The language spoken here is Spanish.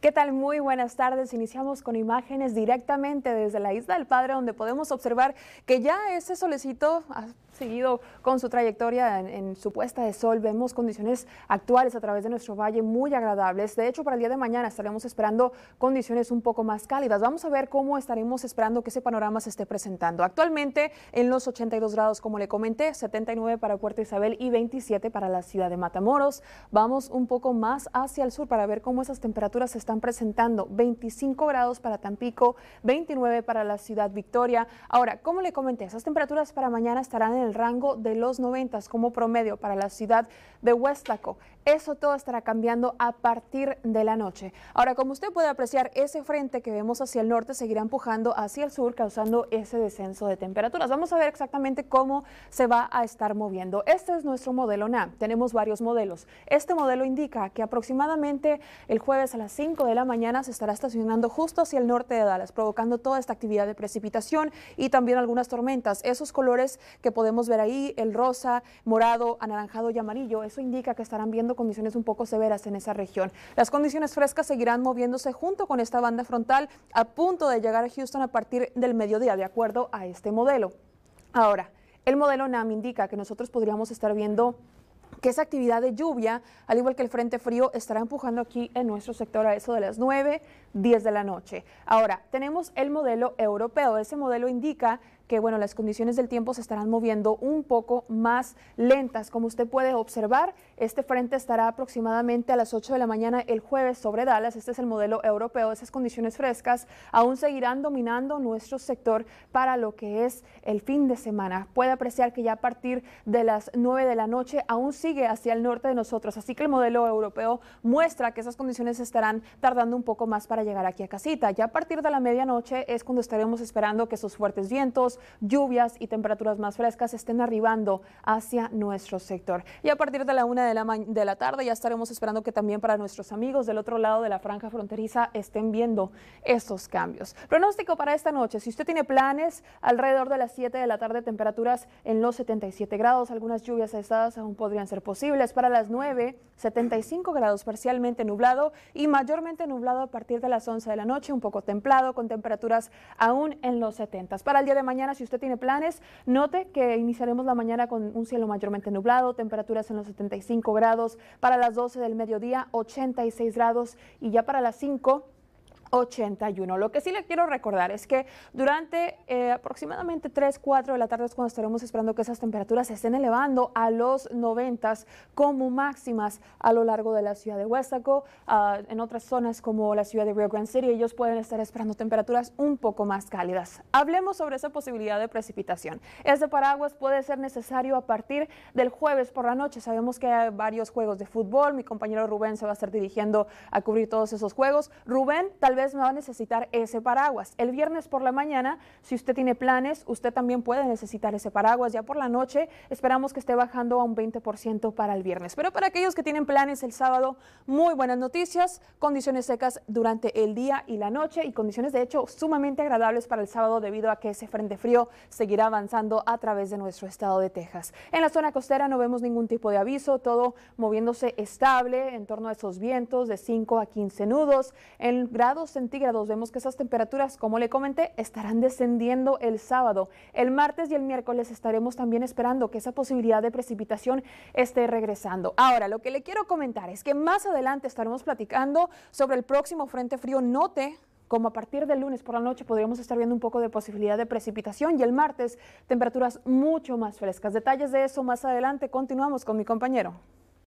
¿Qué tal? Muy buenas tardes. Iniciamos con imágenes directamente desde la Isla del Padre, donde podemos observar que ya ese solecito ha seguido con su trayectoria en, supuesta su puesta de sol. Vemos condiciones actuales a través de nuestro valle muy agradables. De hecho, para el día de mañana estaremos esperando condiciones un poco más cálidas. Vamos a ver cómo estaremos esperando que ese panorama se esté presentando. Actualmente en los 82 grados, como le comenté, 79 para Puerto Isabel y 27 para la ciudad de Matamoros. Vamos un poco más hacia el sur para ver cómo esas temperaturas se están están presentando 25 grados para Tampico, 29 para la ciudad Victoria. Ahora, como le comenté, esas temperaturas para mañana estarán en el rango de los 90 como promedio para la ciudad de Huestaco. Eso todo estará cambiando a partir de la noche. Ahora, como usted puede apreciar, ese frente que vemos hacia el norte seguirá empujando hacia el sur, causando ese descenso de temperaturas. Vamos a ver exactamente cómo se va a estar moviendo. Este es nuestro modelo NAM. Tenemos varios modelos. Este modelo indica que aproximadamente el jueves a las 5 de la mañana se estará estacionando justo hacia el norte de Dallas, provocando toda esta actividad de precipitación y también algunas tormentas. Esos colores que podemos ver ahí, el rosa, morado, anaranjado y amarillo, eso indica que estarán viendo condiciones un poco severas en esa región. Las condiciones frescas seguirán moviéndose junto con esta banda frontal a punto de llegar a Houston a partir del mediodía, de acuerdo a este modelo. Ahora, el modelo NAM indica que nosotros podríamos estar viendo que esa actividad de lluvia, al igual que el Frente Frío, estará empujando aquí en nuestro sector a eso de las 9, 10 de la noche. Ahora, tenemos el modelo europeo. Ese modelo indica que bueno, las condiciones del tiempo se estarán moviendo un poco más lentas. Como usted puede observar, este frente estará aproximadamente a las 8 de la mañana el jueves sobre Dallas. Este es el modelo europeo. Esas condiciones frescas aún seguirán dominando nuestro sector para lo que es el fin de semana. Puede apreciar que ya a partir de las 9 de la noche aún sigue hacia el norte de nosotros. Así que el modelo europeo muestra que esas condiciones estarán tardando un poco más para llegar aquí a casita. Ya a partir de la medianoche es cuando estaremos esperando que esos fuertes vientos, lluvias y temperaturas más frescas estén arribando hacia nuestro sector. Y a partir de la una de la, de la tarde ya estaremos esperando que también para nuestros amigos del otro lado de la franja fronteriza estén viendo estos cambios. Pronóstico para esta noche, si usted tiene planes, alrededor de las 7 de la tarde temperaturas en los 77 grados, algunas lluvias aisladas aún podrían ser posibles. Para las 9, 75 grados parcialmente nublado y mayormente nublado a partir de las 11 de la noche, un poco templado con temperaturas aún en los 70. Para el día de mañana si usted tiene planes, note que iniciaremos la mañana con un cielo mayormente nublado, temperaturas en los 75 grados, para las 12 del mediodía 86 grados y ya para las 5 81. Lo que sí le quiero recordar es que durante eh, aproximadamente 3, 4 de la tarde es cuando estaremos esperando que esas temperaturas se estén elevando a los 90 como máximas a lo largo de la ciudad de Huesaco. Ah, en otras zonas como la ciudad de Rio Grande City, ellos pueden estar esperando temperaturas un poco más cálidas. Hablemos sobre esa posibilidad de precipitación. Este paraguas puede ser necesario a partir del jueves por la noche. Sabemos que hay varios juegos de fútbol. Mi compañero Rubén se va a estar dirigiendo a cubrir todos esos juegos. Rubén, tal vez va a necesitar ese paraguas. El viernes por la mañana, si usted tiene planes, usted también puede necesitar ese paraguas. Ya por la noche esperamos que esté bajando a un 20% para el viernes. Pero para aquellos que tienen planes el sábado, muy buenas noticias. Condiciones secas durante el día y la noche y condiciones de hecho sumamente agradables para el sábado debido a que ese frente frío seguirá avanzando a través de nuestro estado de Texas. En la zona costera no vemos ningún tipo de aviso, todo moviéndose estable en torno a esos vientos de 5 a 15 nudos. En grados centígrados. Vemos que esas temperaturas, como le comenté, estarán descendiendo el sábado. El martes y el miércoles estaremos también esperando que esa posibilidad de precipitación esté regresando. Ahora, lo que le quiero comentar es que más adelante estaremos platicando sobre el próximo Frente Frío Note como a partir del lunes por la noche podríamos estar viendo un poco de posibilidad de precipitación y el martes temperaturas mucho más frescas. Detalles de eso más adelante. Continuamos con mi compañero.